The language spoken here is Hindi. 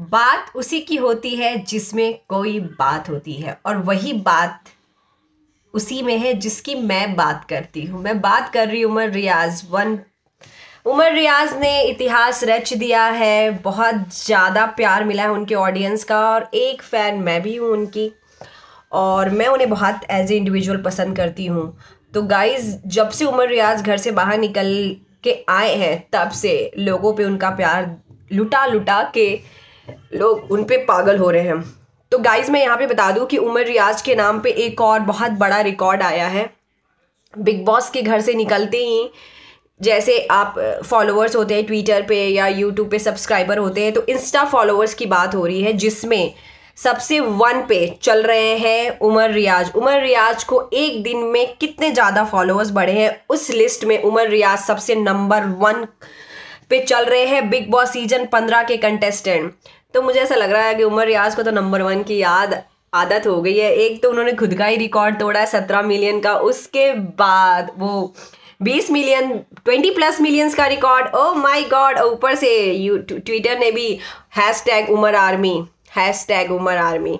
बात उसी की होती है जिसमें कोई बात होती है और वही बात उसी में है जिसकी मैं बात करती हूँ मैं बात कर रही हूँ उमर रियाज वन उमर रियाज ने इतिहास रच दिया है बहुत ज़्यादा प्यार मिला है उनके ऑडियंस का और एक फ़ैन मैं भी हूँ उनकी और मैं उन्हें बहुत एज ए इंडिविजुअल पसंद करती हूँ तो गाइज जब से उमर रियाज घर से बाहर निकल के आए हैं तब से लोगों पे उनका प्यार लुटा लुटा के लोग उन पर पागल हो रहे हैं तो गाइज मैं यहाँ पे बता दूँ कि उमर रियाज के नाम पे एक और बहुत बड़ा रिकॉर्ड आया है बिग बॉस के घर से निकलते ही जैसे आप फॉलोअर्स होते हैं ट्विटर पे या यूट्यूब पे सब्सक्राइबर होते हैं तो इंस्टा फॉलोअर्स की बात हो रही है जिसमें सबसे वन पे चल रहे हैं उमर रियाज उमर रियाज को एक दिन में कितने ज़्यादा फॉलोअर्स बढ़े हैं उस लिस्ट में उमर रियाज सबसे नंबर वन पे चल रहे हैं बिग बॉस सीजन पंद्रह के कंटेस्टेंट तो मुझे ऐसा लग रहा है कि उमर रियाज को तो नंबर वन की याद आदत हो गई है एक तो उन्होंने खुद का ही रिकॉर्ड तोड़ा है सत्रह मिलियन का उसके बाद वो बीस मिलियन ट्वेंटी प्लस मिलियंस का रिकॉर्ड ओ माई गॉड ऊपर से यू ट्विटर ने भी hashtag Umar army hashtag Umar army